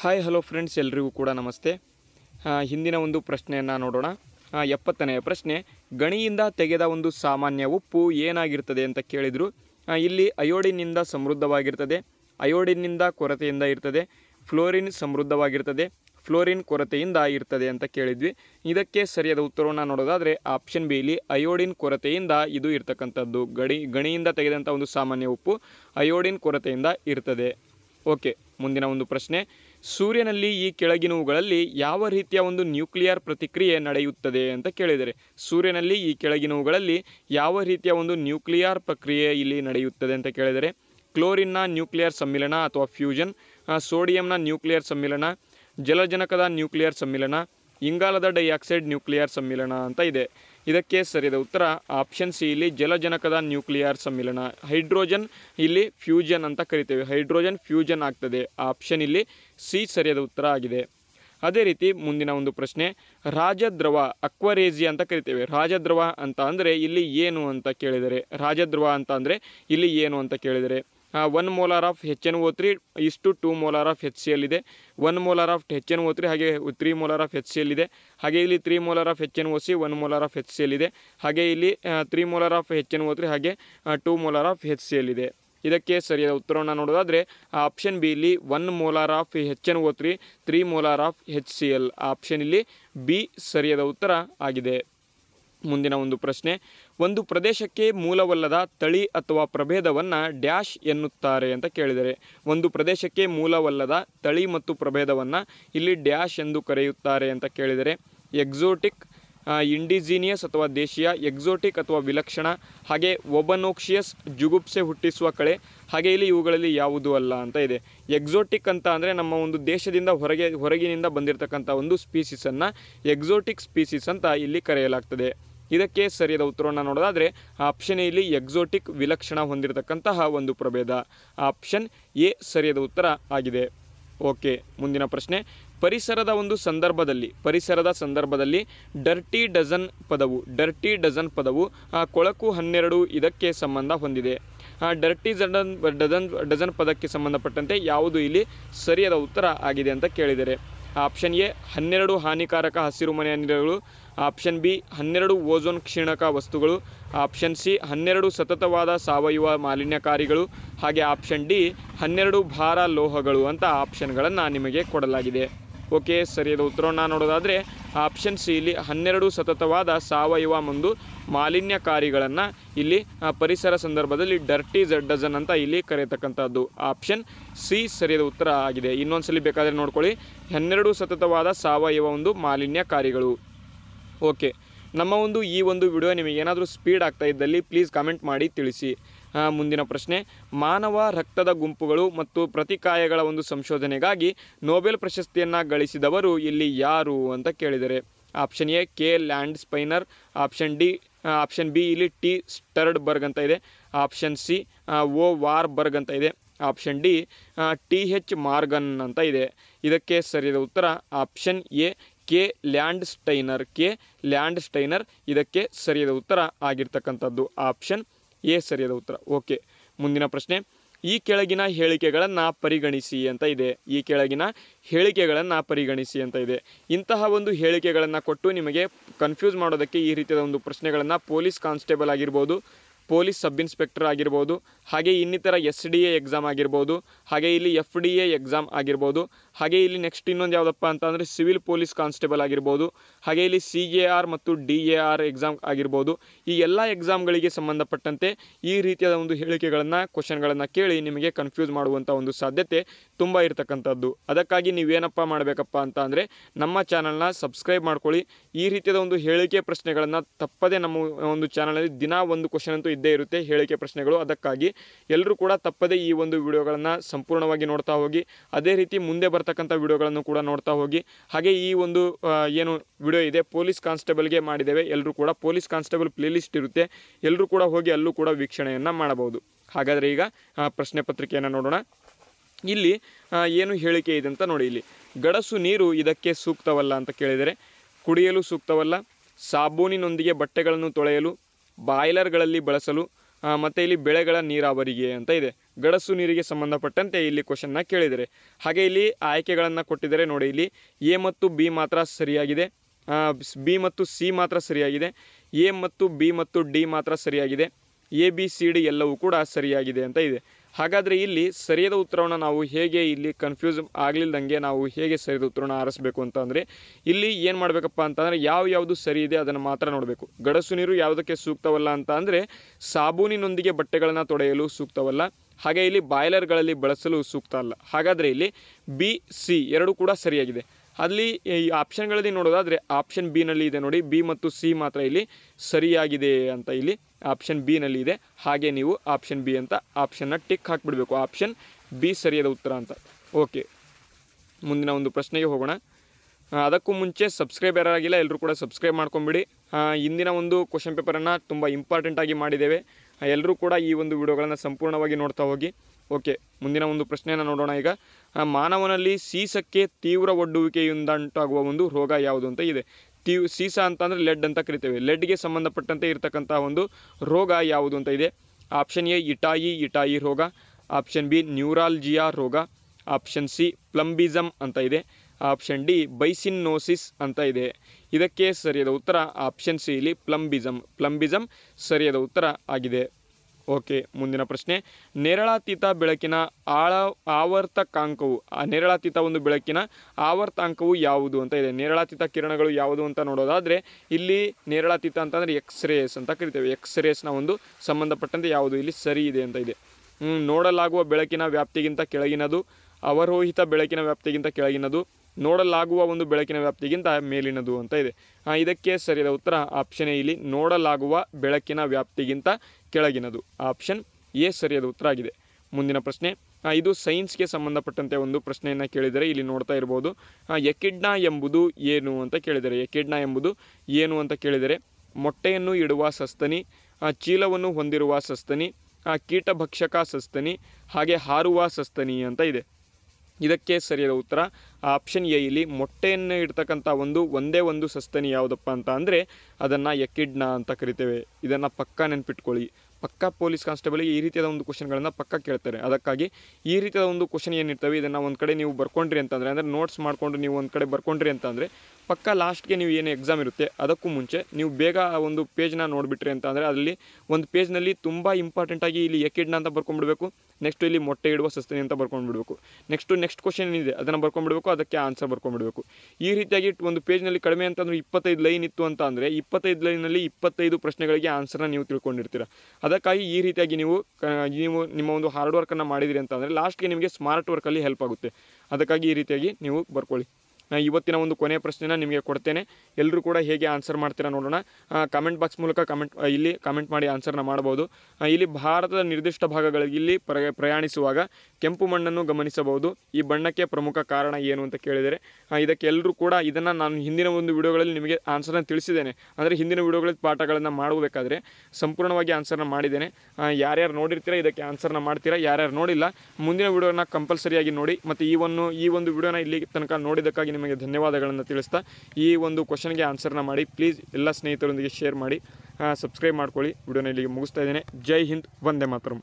hi hello friends ಎಲ್ರಿಗೂ ಕೂಡ ನಮಸ್ತೆ ಹಿಂದಿನ ಒಂದು ಪ್ರಶ್ನೆಯನ್ನು ನೋಡೋಣ ಎಪ್ಪತ್ತನೆಯ ಪ್ರಶ್ನೆ ಗಣಿಯಿಂದ ತೆಗೆದ ಒಂದು ಸಾಮಾನ್ಯ ಉಪ್ಪು ಏನಾಗಿರ್ತದೆ ಅಂತ ಕೇಳಿದರು ಇಲ್ಲಿ ಅಯೋಡಿನ್ನಿಂದ ಸಮೃದ್ಧವಾಗಿರ್ತದೆ ಅಯೋಡಿನ್ನಿಂದ ಕೊರತೆಯಿಂದ ಇರ್ತದೆ ಫ್ಲೋರಿನ್ ಸಮೃದ್ಧವಾಗಿರ್ತದೆ ಫ್ಲೋರಿನ್ ಕೊರತೆಯಿಂದ ಇರ್ತದೆ ಅಂತ ಕೇಳಿದ್ವಿ ಇದಕ್ಕೆ ಸರಿಯಾದ ಉತ್ತರವನ್ನು ನೋಡೋದಾದರೆ ಆಪ್ಷನ್ ಬಿ ಇಲ್ಲಿ ಅಯೋಡಿನ್ ಕೊರತೆಯಿಂದ ಇದು ಇರ್ತಕ್ಕಂಥದ್ದು ಗಣಿ ಗಣಿಯಿಂದ ತೆಗೆದಂಥ ಒಂದು ಸಾಮಾನ್ಯ ಉಪ್ಪು ಅಯೋಡಿನ್ ಕೊರತೆಯಿಂದ ಇರ್ತದೆ ಓಕೆ ಮುಂದಿನ ಒಂದು ಪ್ರಶ್ನೆ ಸೂರ್ಯನಲ್ಲಿ ಈ ಕೆಳಗಿನವುಗಳಲ್ಲಿ ಯಾವ ರೀತಿಯ ಒಂದು ನ್ಯೂಕ್ಲಿಯರ್ ಪ್ರತಿಕ್ರಿಯೆ ನಡೆಯುತ್ತದೆ ಅಂತ ಕೇಳಿದರೆ ಸೂರ್ಯನಲ್ಲಿ ಈ ಕೆಳಗಿನವುಗಳಲ್ಲಿ ಯಾವ ರೀತಿಯ ಒಂದು ನ್ಯೂಕ್ಲಿಯರ್ ಪ್ರಕ್ರಿಯೆ ಇಲ್ಲಿ ನಡೆಯುತ್ತದೆ ಅಂತ ಕೇಳಿದರೆ ಕ್ಲೋರಿನ್ನ ನ್ಯೂಕ್ಲಿಯರ್ ಸಮ್ಮಿಲನ ಅಥವಾ ಫ್ಯೂಷನ್ ಸೋಡಿಯಂನ ನ್ಯೂಕ್ಲಿಯರ್ ಸಮ್ಮಿಲನ ಜಲಜನಕದ ನ್ಯೂಕ್ಲಿಯರ್ ಸಮ್ಮಿಲನ ಇಂಗಾಲದ ಡೈಆಕ್ಸೈಡ್ ನ್ಯೂಕ್ಲಿಯರ್ ಸಮ್ಮಿಲನ ಅಂತ ಇದೆ ಇದಕ್ಕೆ ಸರಿಯಾದ ಉತ್ತರ ಆಪ್ಷನ್ ಸಿ ಇಲ್ಲಿ ಜಲಜನಕದ ನ್ಯೂಕ್ಲಿಯರ್ ಸಮ್ಮಿಲನ ಹೈಡ್ರೋಜನ್ ಇಲ್ಲಿ ಫ್ಯೂಜನ್ ಅಂತ ಕರಿತೇವೆ ಹೈಡ್ರೋಜನ್ ಫ್ಯೂಜನ್ ಆಗ್ತದೆ ಆಪ್ಷನ್ ಇಲ್ಲಿ ಸಿ ಸರಿಯಾದ ಉತ್ತರ ಆಗಿದೆ ಅದೇ ರೀತಿ ಮುಂದಿನ ಒಂದು ಪ್ರಶ್ನೆ ರಾಜದ್ರವ ಅಕ್ವರೇಜಿ ಅಂತ ಕರಿತೇವೆ ರಾಜದ್ರವ ಅಂತ ಅಂದರೆ ಇಲ್ಲಿ ಏನು ಅಂತ ಕೇಳಿದರೆ ರಾಜದ್ರವ ಅಂತ ಅಂದರೆ ಇಲ್ಲಿ ಏನು ಅಂತ ಕೇಳಿದರೆ one molar of H N O three ಇಷ್ಟು two molar of H C L ಇದೆ one molar of H N O three ಹಾಗೆ three molar of H C L ಇದೆ ಹಾಗೆ ಇಲ್ಲಿ three molar of H N O C one molar of H C L ಇದೆ ಹಾಗೆ ಇಲ್ಲಿ three molar of H N O three ಹಾಗೆ two molar of H C L ಇದೆ ಇದಕ್ಕೆ ಸರಿಯಾದ ಉತ್ತರವನ್ನು ನೋಡೋದಾದರೆ ಆಪ್ಷನ್ ಬಿ ಇಲ್ಲಿ one molar of H N O three three molar of H C L option ಇಲ್ಲಿ ಬಿ ಸರಿಯಾದ ಉತ್ತರ ಆಗಿದೆ ಮುಂದಿನ ಒಂದು ಪ್ರಶ್ನೆ ಒಂದು ಪ್ರದೇಶಕ್ಕೆ ಮೂಲವಲ್ಲದ ತಳಿ ಅಥವಾ ಪ್ರಭೇದವನ್ನು ಡ್ಯಾಶ್ ಎನ್ನುತ್ತಾರೆ ಅಂತ ಕೇಳಿದರೆ ಒಂದು ಪ್ರದೇಶಕ್ಕೆ ಮೂಲವಲ್ಲದ ತಳಿ ಮತ್ತು ಪ್ರಭೇದವನ್ನು ಇಲ್ಲಿ ಡ್ಯಾಶ್ ಎಂದು ಕರೆಯುತ್ತಾರೆ ಅಂತ ಕೇಳಿದರೆ ಎಕ್ಸೋಟಿಕ್ ಇಂಡಿಜಿನಿಯಸ್ ಅಥವಾ ದೇಶೀಯ ಎಕ್ಸೋಟಿಕ್ ಅಥವಾ ವಿಲಕ್ಷಣ ಹಾಗೆ ಒಬನೋಕ್ಷಿಯಸ್ ಜುಗುಪ್ಸೆ ಹುಟ್ಟಿಸುವ ಕಳೆ ಹಾಗೆ ಇಲ್ಲಿ ಇವುಗಳಲ್ಲಿ ಯಾವುದು ಅಲ್ಲ ಅಂತ ಇದೆ ಎಕ್ಸೋಟಿಕ್ ಅಂತ ಅಂದರೆ ನಮ್ಮ ಒಂದು ದೇಶದಿಂದ ಹೊರಗೆ ಹೊರಗಿನಿಂದ ಬಂದಿರತಕ್ಕಂಥ ಒಂದು ಸ್ಪೀಸೀಸನ್ನು ಎಕ್ಸೋಟಿಕ್ ಸ್ಪೀಸೀಸ್ ಅಂತ ಇಲ್ಲಿ ಕರೆಯಲಾಗ್ತದೆ ಇದಕ್ಕೆ ಸರಿಯಾದ ಉತ್ತರವನ್ನು ನೋಡೋದಾದರೆ ಆಪ್ಷನ್ ಇಲ್ಲಿ ಎಕ್ಸೋಟಿಕ್ ವಿಲಕ್ಷಣ ಹೊಂದಿರತಕ್ಕಂತಹ ಒಂದು ಪ್ರಭೇದ ಆಪ್ಷನ್ ಎ ಸರಿಯಾದ ಉತ್ತರ ಆಗಿದೆ ಓಕೆ ಮುಂದಿನ ಪ್ರಶ್ನೆ ಪರಿಸರದ ಒಂದು ಸಂದರ್ಭದಲ್ಲಿ ಪರಿಸರದ ಸಂದರ್ಭದಲ್ಲಿ ಡರ್ಟಿ ಡಜನ್ ಪದವು ಡರ್ಟಿ ಡಜನ್ ಪದವು ಕೊಳಕು ಹನ್ನೆರಡು ಇದಕ್ಕೆ ಸಂಬಂಧ ಹೊಂದಿದೆ ಡರ್ಟಿ ಜಡನ್ ಡಜನ್ ಡಜನ್ ಪದಕ್ಕೆ ಸಂಬಂಧಪಟ್ಟಂತೆ ಯಾವುದು ಇಲ್ಲಿ ಸರಿಯಾದ ಉತ್ತರ ಆಗಿದೆ ಅಂತ ಕೇಳಿದರೆ ಆಪ್ಷನ್ ಎ ಹನ್ನೆರಡು ಹಾನಿಕಾರಕ ಹಸಿರು ಮನೆ ಅನಿಲಗಳು ಆಪ್ಷನ್ ಬಿ ಹನ್ನೆರಡು ಓಝೋನ್ ಕ್ಷೀಣಕ ವಸ್ತುಗಳು ಆಪ್ಷನ್ ಸಿ ಹನ್ನೆರಡು ಸತತವಾದ ಸಾವಯವ ಮಾಲಿನ್ಯಕಾರಿಗಳು ಹಾಗೆ ಆಪ್ಷನ್ ಡಿ ಹನ್ನೆರಡು ಭಾರ ಲೋಹಗಳು ಅಂತ ಆಪ್ಷನ್ಗಳನ್ನು ನಿಮಗೆ ಕೊಡಲಾಗಿದೆ ಓಕೆ ಸರಿಯಾದ ಉತ್ತರವನ್ನು ನೋಡೋದಾದರೆ ಆಪ್ಷನ್ ಸಿ ಇಲ್ಲಿ ಹನ್ನೆರಡು ಸತತವಾದ ಸಾವಯವ ಒಂದು ಮಾಲಿನ್ಯಕಾರಿಗಳನ್ನು ಇಲ್ಲಿ ಪರಿಸರ ಸಂದರ್ಭದಲ್ಲಿ ಡರ್ಟಿ ಡಜನ್ ಅಂತ ಇಲ್ಲಿ ಕರೆಯತಕ್ಕಂಥದ್ದು ಆಪ್ಷನ್ ಸಿ ಸರಿಯಾದ ಉತ್ತರ ಆಗಿದೆ ಇನ್ನೊಂದ್ಸಲಿ ಬೇಕಾದರೆ ನೋಡ್ಕೊಳ್ಳಿ ಹನ್ನೆರಡು ಸತತವಾದ ಸಾವಯವ ಒಂದು ಮಾಲಿನ್ಯಕಾರಿಗಳು ಓಕೆ ನಮ್ಮ ಒಂದು ಈ ಒಂದು ವಿಡಿಯೋ ಏನಾದರೂ ಸ್ಪೀಡ್ ಆಗ್ತಾ ಇದ್ದಲ್ಲಿ ಪ್ಲೀಸ್ ಕಮೆಂಟ್ ಮಾಡಿ ತಿಳಿಸಿ ಮುಂದಿನ ಪ್ರಶ್ನೆ ಮಾನವ ರಕ್ತದ ಗುಂಪುಗಳು ಮತ್ತು ಪ್ರತಿಕಾಯಗಳ ಒಂದು ಸಂಶೋಧನೆಗಾಗಿ ನೋಬೆಲ್ ಪ್ರಶಸ್ತಿಯನ್ನು ಗಳಿಸಿದವರು ಇಲ್ಲಿ ಯಾರು ಅಂತ ಕೇಳಿದರೆ option A K Landsteiner option D option B ಇಲ್ಲಿ ಟಿ ಸ್ಟರ್ಡ್ ಬರ್ಗ್ ಅಂತ ಇದೆ option C O Warburg ಅಂತ ಇದೆ option D T H Morgan ಅಂತ ಇದೆ ಇದಕ್ಕೆ ಸರಿಯಾದ ಉತ್ತರ option A K Landsteiner K Landsteiner ಇದಕ್ಕೆ ಸರಿಯಾದ ಉತ್ತರ ಆಗಿರ್ತಕ್ಕಂಥದ್ದು ಆಪ್ಷನ್ ಎ ಸರಿಯಾದ ಉತ್ತರ ಓಕೆ ಮುಂದಿನ ಪ್ರಶ್ನೆ ಈ ಕೆಳಗಿನ ಹೇಳಿಕೆಗಳನ್ನು ಪರಿಗಣಿಸಿ ಅಂತ ಇದೆ ಈ ಕೆಳಗಿನ ಹೇಳಿಕೆಗಳನ್ನು ಪರಿಗಣಿಸಿ ಅಂತ ಇದೆ ಇಂತಹ ಒಂದು ಹೇಳಿಕೆಗಳನ್ನು ಕೊಟ್ಟು ನಿಮಗೆ ಕನ್ಫ್ಯೂಸ್ ಮಾಡೋದಕ್ಕೆ ಈ ರೀತಿಯಾದ ಒಂದು ಪ್ರಶ್ನೆಗಳನ್ನು ಪೊಲೀಸ್ ಕಾನ್ಸ್ಟೇಬಲ್ ಆಗಿರ್ಬೋದು ಪೊಲೀಸ್ ಸಬ್ ಇನ್ಸ್ಪೆಕ್ಟರ್ ಆಗಿರ್ಬೋದು ಹಾಗೆ ಇನ್ನಿತರ ಎಸ್ ಡಿ ಎ ಎಕ್ಸಾಮ್ ಆಗಿರ್ಬೋದು ಹಾಗೆ ಇಲ್ಲಿ ಎಫ್ ಡಿ ಎ ಎಕ್ಸಾಮ್ ಆಗಿರ್ಬೋದು ಹಾಗೆ ಇಲ್ಲಿ ನೆಕ್ಸ್ಟ್ ಇನ್ನೊಂದು ಯಾವುದಪ್ಪ ಅಂತ ಅಂದರೆ ಸಿವಿಲ್ ಪೊಲೀಸ್ ಕಾನ್ಸ್ಟೇಬಲ್ ಆಗಿರ್ಬೋದು ಹಾಗೆ ಇಲ್ಲಿ ಸಿ ಎ ಆರ್ ಮತ್ತು ಡಿ ಎ ಆರ್ ಎಕ್ಸಾಮ್ ಆಗಿರ್ಬೋದು ಈ ಎಲ್ಲ ಎಕ್ಸಾಮ್ಗಳಿಗೆ ಸಂಬಂಧಪಟ್ಟಂತೆ ಈ ರೀತಿಯಾದ ಒಂದು ಹೇಳಿಕೆಗಳನ್ನು ಕ್ವಶನ್ಗಳನ್ನು ಕೇಳಿ ನಿಮಗೆ ಕನ್ಫ್ಯೂಸ್ ಮಾಡುವಂಥ ಒಂದು ಸಾಧ್ಯತೆ ತುಂಬ ಇರತಕ್ಕಂಥದ್ದು ಅದಕ್ಕಾಗಿ ನೀವೇನಪ್ಪ ಮಾಡಬೇಕಪ್ಪ ಅಂತ ಅಂದರೆ ನಮ್ಮ ಚಾನಲ್ನ ಸಬ್ಸ್ಕ್ರೈಬ್ ಮಾಡ್ಕೊಳ್ಳಿ ಈ ರೀತಿಯಾದ ಒಂದು ಹೇಳಿಕೆ ಪ್ರಶ್ನೆಗಳನ್ನು ತಪ್ಪದೇ ನಮ್ಮ ಒಂದು ಚಾನಲಲ್ಲಿ ದಿನ ಒಂದು ಕ್ವಶನ್ ಅಂತೂ ಇದ್ದೇ ಇರುತ್ತೆ ಹೇಳಿಕೆ ಪ್ರಶ್ನೆಗಳು ಅದಕ್ಕಾಗಿ ಎಲ್ಲರೂ ಕೂಡ ತಪ್ಪದೇ ಈ ಒಂದು ವಿಡಿಯೋಗಳನ್ನು ಸಂಪೂರ್ಣವಾಗಿ ನೋಡ್ತಾ ಹೋಗಿ ಅದೇ ರೀತಿ ಮುಂದೆ ಬರ್ತಾ ಕೊಡ್ತಕ್ಕಂಥ ವಿಡಿಯೋಗಳನ್ನು ಕೂಡ ನೋಡ್ತಾ ಹೋಗಿ ಹಾಗೆ ಈ ಒಂದು ಏನು ವಿಡಿಯೋ ಇದೆ ಪೊಲೀಸ್ ಕಾನ್ಸ್ಟೇಬಲ್ಗೆ ಮಾಡಿದ್ದೇವೆ ಎಲ್ಲರೂ ಕೂಡ ಪೊಲೀಸ್ ಕಾನ್ಸ್ಟೇಬಲ್ ಪ್ಲೇಲಿಸ್ಟ್ ಇರುತ್ತೆ ಎಲ್ಲರೂ ಕೂಡ ಹೋಗಿ ಅಲ್ಲೂ ಕೂಡ ವೀಕ್ಷಣೆಯನ್ನು ಮಾಡಬಹುದು ಹಾಗಾದರೆ ಈಗ ಪ್ರಶ್ನೆ ಪತ್ರಿಕೆಯನ್ನು ನೋಡೋಣ ಇಲ್ಲಿ ಏನು ಹೇಳಿಕೆ ಇದೆ ಅಂತ ನೋಡಿ ಇಲ್ಲಿ ಗಡಸು ನೀರು ಇದಕ್ಕೆ ಸೂಕ್ತವಲ್ಲ ಅಂತ ಕೇಳಿದರೆ ಕುಡಿಯಲು ಸೂಕ್ತವಲ್ಲ ಸಾಬೂನಿನೊಂದಿಗೆ ಬಟ್ಟೆಗಳನ್ನು ತೊಳೆಯಲು ಬಾಯ್ಲರ್ಗಳಲ್ಲಿ ಬಳಸಲು ಮತ್ತು ಇಲ್ಲಿ ಬೆಳೆಗಳ ನೀರಾವರಿಗೆ ಅಂತ ಇದೆ ಗಡಸು ನೀರಿಗೆ ಸಂಬಂಧಪಟ್ಟಂತೆ ಇಲ್ಲಿ ಕ್ವಶನ್ನ ಕೇಳಿದರೆ ಹಾಗೆ ಇಲ್ಲಿ ಆಯ್ಕೆಗಳನ್ನು ಕೊಟ್ಟಿದ್ದಾರೆ ನೋಡಿ ಇಲ್ಲಿ ಎ ಮತ್ತು ಬಿ ಮಾತ್ರ ಸರಿಯಾಗಿದೆ ಬಿ ಮತ್ತು ಸಿ ಮಾತ್ರ ಸರಿಯಾಗಿದೆ ಎ ಮತ್ತು ಬಿ ಮತ್ತು ಡಿ ಮಾತ್ರ ಸರಿಯಾಗಿದೆ ಎ ಬಿ ಸಿ ಡಿ ಎಲ್ಲವೂ ಕೂಡ ಸರಿಯಾಗಿದೆ ಅಂತ ಇದೆ ಹಾಗಾದರೆ ಇಲ್ಲಿ ಸರಿಯಾದ ಉತ್ತರವನ್ನು ನಾವು ಹೇಗೆ ಇಲ್ಲಿ ಕನ್ಫ್ಯೂಸ್ ಆಗಲಿಲ್ಲದಂಗೆ ನಾವು ಹೇಗೆ ಸರಿಯಾದ ಉತ್ತರವನ್ನು ಆರಿಸಬೇಕು ಅಂತ ಅಂದರೆ ಇಲ್ಲಿ ಏನು ಮಾಡಬೇಕಪ್ಪ ಅಂತಂದರೆ ಯಾವ ಯಾವುದು ಸರಿ ಇದೆ ಅದನ್ನು ಮಾತ್ರ ನೋಡಬೇಕು ಗಡಸು ನೀರು ಯಾವುದಕ್ಕೆ ಸೂಕ್ತವಲ್ಲ ಅಂತ ಅಂದರೆ ಸಾಬೂನಿನೊಂದಿಗೆ ಬಟ್ಟೆಗಳನ್ನು ತೊಡೆಯಲು ಸೂಕ್ತವಲ್ಲ ಹಾಗೆ ಇಲ್ಲಿ ಬಾಯ್ಲರ್ಗಳಲ್ಲಿ ಬಳಸಲು ಸೂಕ್ತ ಅಲ್ಲ ಹಾಗಾದರೆ ಇಲ್ಲಿ ಬಿ ಸಿ ಎರಡೂ ಕೂಡ ಸರಿಯಾಗಿದೆ ಅಲ್ಲಿ ಈ ಆಪ್ಷನ್ಗಳಲ್ಲಿ ನೋಡೋದಾದರೆ ಆಪ್ಷನ್ ಬಿನಲ್ಲಿ ಇದೆ ನೋಡಿ ಬಿ ಮತ್ತು ಸಿ ಮಾತ್ರ ಇಲ್ಲಿ ಸರಿಯಾಗಿದೆ ಅಂತ ಇಲ್ಲಿ ಆಪ್ಷನ್ ಬಿನಲ್ಲಿ ಇದೆ ಹಾಗೆ ನೀವು ಆಪ್ಷನ್ ಬಿ ಅಂತ ಆಪ್ಷನ್ನ ಟಿಕ್ ಹಾಕಿಬಿಡಬೇಕು ಆಪ್ಷನ್ ಬಿ ಸರಿಯಾದ ಉತ್ತರ ಅಂತ ಓಕೆ ಮುಂದಿನ ಒಂದು ಪ್ರಶ್ನೆಗೆ ಹೋಗೋಣ ಅದಕ್ಕೂ ಮುಂಚೆ ಸಬ್ಸ್ಕ್ರೈಬ್ ಯಾರಾಗಿಲ್ಲ ಎಲ್ಲರೂ ಕೂಡ ಸಬ್ಸ್ಕ್ರೈಬ್ ಮಾಡ್ಕೊಂಬಿಡಿ ಇಂದಿನ ಒಂದು ಕ್ವಶನ್ ಪೇಪರನ್ನು ತುಂಬ ಇಂಪಾರ್ಟೆಂಟಾಗಿ ಮಾಡಿದ್ದೇವೆ ಎಲ್ಲರೂ ಕೂಡ ಈ ಒಂದು ವಿಡಿಯೋಗಳನ್ನು ಸಂಪೂರ್ಣವಾಗಿ ನೋಡ್ತಾ ಹೋಗಿ ಓಕೆ ಮುಂದಿನ ಒಂದು ಪ್ರಶ್ನೆಯನ್ನು ನೋಡೋಣ ಈಗ ಮಾನವನಲ್ಲಿ ಸೀಸಕ್ಕೆ ತೀವ್ರ ಒಡ್ಡುವಿಕೆಯಿಂದ ಉಂಟಾಗುವ ಒಂದು ರೋಗ ಯಾವುದು ಅಂತ ಇದೆ ಸೀಸಾ ಸೀಸಾ ಅಂತಂದರೆ ಲೆಡ್ ಅಂತ ಕರಿತೇವೆ ಲೆಡ್ಗೆ ಸಂಬಂಧಪಟ್ಟಂತೆ ಇರತಕ್ಕಂಥ ಒಂದು ರೋಗ ಯಾವುದು ಅಂತ ಇದೆ ಆಪ್ಷನ್ ಎ ಇಟಾಯಿ ಇಟಾಯಿ ರೋಗ ಆಪ್ಷನ್ ಬಿ ನ್ಯೂರಾಲ್ಜಿಯಾ ರೋಗ ಆಪ್ಷನ್ ಸಿ ಪ್ಲಂಬಿಸಮ್ ಅಂತ ಇದೆ ಆಪ್ಷನ್ ಡಿ ಬೈಸಿನ್ನೋಸಿಸ್ ಅಂತ ಇದೆ ಇದಕ್ಕೆ ಸರಿಯಾದ ಉತ್ತರ ಆಪ್ಷನ್ ಸಿ ಇಲ್ಲಿ ಪ್ಲಂಬಿಸಮ್ ಪ್ಲಂಬಿಸಮ್ ಸರಿಯಾದ ಉತ್ತರ ಆಗಿದೆ ಓಕೆ ಮುಂದಿನ ಪ್ರಶ್ನೆ ನೇರಳಾತೀತ ಬೆಳಕಿನ ಆಳ ಆವರ್ತಕಾಂಕವು ನೇರಳಾತೀತ ಒಂದು ಬೆಳಕಿನ ಆವರ್ತಾಂಕವು ಯಾವುದು ಅಂತ ಇದೆ ನೇರಳಾತೀತ ಕಿರಣಗಳು ಯಾವುದು ಅಂತ ನೋಡೋದಾದರೆ ಇಲ್ಲಿ ನೇರಳಾತೀತ ಅಂತಂದರೆ ಎಕ್ಸ್ ರೇಸ್ ಅಂತ ಕರಿತೇವೆ ಎಕ್ಸ್ ರೇಸ್ನ ಒಂದು ಸಂಬಂಧಪಟ್ಟಂತೆ ಯಾವುದು ಇಲ್ಲಿ ಸರಿ ಇದೆ ಅಂತ ಇದೆ ನೋಡಲಾಗುವ ಬೆಳಕಿನ ವ್ಯಾಪ್ತಿಗಿಂತ ಕೆಳಗಿನದು ಅವರೋಹಿತ ಬೆಳಕಿನ ವ್ಯಾಪ್ತಿಗಿಂತ ಕೆಳಗಿನದು ನೋಡಲಾಗುವ ಒಂದು ಬೆಳಕಿನ ವ್ಯಾಪ್ತಿಗಿಂತ ಮೇಲಿನದು ಅಂತ ಇದೆ ಇದಕ್ಕೆ ಸರಿಯಾದ ಉತ್ತರ ಆಪ್ಷನ್ ಎ ಇಲ್ಲಿ ನೋಡಲಾಗುವ ಬೆಳಕಿನ ವ್ಯಾಪ್ತಿಗಿಂತ ಕೆಳಗಿನದು ಆಪ್ಷನ್ ಎ ಸರಿಯಾದ ಉತ್ತರ ಆಗಿದೆ ಮುಂದಿನ ಪ್ರಶ್ನೆ ಇದು ಸೈನ್ಸ್ಗೆ ಸಂಬಂಧಪಟ್ಟಂತೆ ಒಂದು ಪ್ರಶ್ನೆಯನ್ನು ಕೇಳಿದರೆ ಇಲ್ಲಿ ನೋಡ್ತಾ ಇರ್ಬೋದು ಯಕಿಡ್ನಾ ಎಂಬುದು ಏನು ಅಂತ ಕೇಳಿದರೆ ಯಕಿಡ್ನಾ ಎಂಬುದು ಏನು ಅಂತ ಕೇಳಿದರೆ ಮೊಟ್ಟೆಯನ್ನು ಇಡುವ ಸಸ್ತನಿ ಚೀಲವನ್ನು ಹೊಂದಿರುವ ಸಸ್ತನಿ ಕೀಟಭಕ್ಷಕ ಸಸ್ತನಿ ಹಾಗೆ ಹಾರುವ ಸಸ್ತನಿ ಅಂತ ಇದೆ ಇದಕ್ಕೆ ಸರಿಯಾದ ಉತ್ತರ ಆಪ್ಷನ್ ಎ ಇಲ್ಲಿ ಮೊಟ್ಟೆಯನ್ನು ಇಡ್ತಕ್ಕಂಥ ಒಂದು ಒಂದೇ ಒಂದು ಸಸ್ತನಿ ಯಾವುದಪ್ಪ ಅಂತ ಅಂದರೆ ಅದನ್ನು ಎಕ್ಕಿಡ್ನ ಅಂತ ಕರಿತೇವೆ ಇದನ್ನು ಪಕ್ಕ ನೆನ್ಪಿಟ್ಕೊಳ್ಳಿ ಪಕ್ಕಾ ಪೊಲೀಸ್ ಕಾನ್ಸ್ಟೇಬಲ್ಗೆ ಈ ರೀತಿಯಾದ ಒಂದು ಕ್ವಶನ್ಗಳನ್ನು ಪಕ್ಕ ಕೇಳ್ತಾರೆ ಅದಕ್ಕಾಗಿ ಈ ರೀತಿಯಾದ ಒಂದು ಕ್ವಶನ್ ಏನಿರ್ತವೆ ಇದನ್ನು ಒಂದು ಕಡೆ ನೀವು ಬರ್ಕೊಂಡ್ರಿ ಅಂತಂದರೆ ಅಂದರೆ ನೋಟ್ಸ್ ಮಾಡಿಕೊಂಡು ನೀವು ಒಂದು ಕಡೆ ಬರ್ಕೊಂಡ್ರಿ ಅಂತಂದರೆ ಪಕ್ಕ ಲಾಸ್ಟ್ಗೆ ನೀವು ಏನು ಎಕ್ಸಾಮ್ ಇರುತ್ತೆ ಅದಕ್ಕೂ ಮುಂಚೆ ನೀವು ಬೇಗ ಆ ಒಂದು ಪೇಜ್ನ ನೋಡಿಬಿಟ್ರಿ ಅಂತಂದರೆ ಅದರಲ್ಲಿ ಒಂದು ಪೇಜ್ನಲ್ಲಿ ತುಂಬ ಇಂಪಾರ್ಟೆಂಟಾಗಿ ಇಲ್ಲಿ ಎಕಿಡ್ನ ಅಂತ ಬರ್ಕೊಂಡ್ಬಿಡಬೇಕು ನೆಕ್ಸ್ಟು ಇಲ್ಲಿ ಮೊಟ್ಟೆ ಇಡುವ ಸಸ್ತನಿ ಅಂತ ಬರ್ಕೊಂಡ್ಬಿಡಬೇಕು ನೆಕ್ಸ್ಟು ನೆಕ್ಸ್ಟ್ ಕ್ವಶನ್ ಏನಿದೆ ಅದನ್ನು ಬರ್ಕೊಂಡ್ಬಿಡಬೇಕು ಅದಕ್ಕೆ ಆನ್ಸರ್ ಬರ್ಕೊಂಡ್ಬಿಡಬೇಕು ಈ ರೀತಿಯಾಗಿ ಒಂದು ಪೇಜ್ನಲ್ಲಿ ಕಡಿಮೆ ಅಂತಂದರೆ ಇಪ್ಪತ್ತೈದು ಲೈನ್ ಇತ್ತು ಅಂತ ಅಂದರೆ ಇಪ್ಪತ್ತೈದು ಲೈನಲ್ಲಿ ಇಪ್ಪತ್ತೈದು ಪ್ರಶ್ನೆಗಳಿಗೆ ಆನ್ಸರ್ನ ನೀವು ತಿಳ್ಕೊಂಡಿರ್ತೀರ ಅದಕ್ಕಾಗಿ ಈ ರೀತಿಯಾಗಿ ನೀವು ನೀವು ನಿಮ್ಮ ಒಂದು ಹಾರ್ಡ್ ವರ್ಕನ್ನು ಮಾಡಿದಿರಿ ಅಂತಂದರೆ ಲಾಸ್ಟ್ಗೆ ನಿಮಗೆ ಸ್ಮಾರ್ಟ್ ವರ್ಕಲ್ಲಿ ಹೆಲ್ಪ್ ಆಗುತ್ತೆ ಅದಕ್ಕಾಗಿ ಈ ರೀತಿಯಾಗಿ ನೀವು ಬರ್ಕೊಳ್ಳಿ ನಾ ಇವತ್ತಿನ ಒಂದು ಕೊನೆಯ ಪ್ರಶ್ನೆನ ನಿಮಗೆ ಕೊಡ್ತೇನೆ ಎಲ್ಲರೂ ಕೂಡ ಹೇಗೆ ಆನ್ಸರ್ ಮಾಡ್ತೀರಾ ನೋಡೋಣ ಕಮೆಂಟ್ ಬಾಕ್ಸ್ ಮೂಲಕ ಕಮೆಂಟ್ ಇಲ್ಲಿ ಕಮೆಂಟ್ ಮಾಡಿ ಆನ್ಸರ್ನ ಮಾಡ್ಬೋದು ಇಲ್ಲಿ ಭಾರತದ ನಿರ್ದಿಷ್ಟ ಭಾಗಗಳಿಗೆ ಇಲ್ಲಿ ಪ್ರಯಾಣಿಸುವಾಗ ಕೆಂಪು ಮಣ್ಣನ್ನು ಗಮನಿಸಬಹುದು ಈ ಬಣ್ಣಕ್ಕೆ ಪ್ರಮುಖ ಕಾರಣ ಏನು ಅಂತ ಕೇಳಿದರೆ ಇದಕ್ಕೆ ಎಲ್ಲರೂ ಕೂಡ ಇದನ್ನು ನಾನು ಹಿಂದಿನ ಒಂದು ವಿಡಿಯೋಗಳಲ್ಲಿ ನಿಮಗೆ ಆನ್ಸರ್ನ ತಿಳಿಸಿದ್ದೇನೆ ಅಂದರೆ ಹಿಂದಿನ ವಿಡಿಯೋಗಳಲ್ಲಿ ಪಾಠಗಳನ್ನು ಮಾಡಬೇಕಾದ್ರೆ ಸಂಪೂರ್ಣವಾಗಿ ಆನ್ಸರ್ನ ಮಾಡಿದ್ದೇನೆ ಯಾರ್ಯಾರು ನೋಡಿರ್ತೀರಾ ಇದಕ್ಕೆ ಆನ್ಸರ್ನ ಮಾಡ್ತೀರಾ ಯಾರ್ಯಾರು ನೋಡಿಲ್ಲ ಮುಂದಿನ ವಿಡಿಯೋನ ಕಂಪಲ್ಸರಿಯಾಗಿ ನೋಡಿ ಮತ್ತು ಈ ಒಂದು ಈ ಒಂದು ವಿಡಿಯೋನ ಇಲ್ಲಿ ತನಕ ನೋಡಿದ್ದಕ್ಕಾಗಿ ನಿಮಗೆ ಧನ್ಯವಾದಗಳನ್ನು ತಿಳಿಸ್ತಾ ಈ ಒಂದು ಕ್ವಶನ್ಗೆ ಆನ್ಸರ್ನ ಮಾಡಿ ಪ್ಲೀಸ್ ಎಲ್ಲ ಸ್ನೇಹಿತರೊಂದಿಗೆ ಶೇರ್ ಮಾಡಿ ಸಬ್ಸ್ಕ್ರೈಬ್ ಮಾಡ್ಕೊಳ್ಳಿ ವಿಡಿಯೋನ ಇಲ್ಲಿಗೆ ಮುಗಿಸ್ತಾ ಇದ್ದೇನೆ ಜೈ ಹಿಂದ್ ವಂದೇ ಮಾತರಂ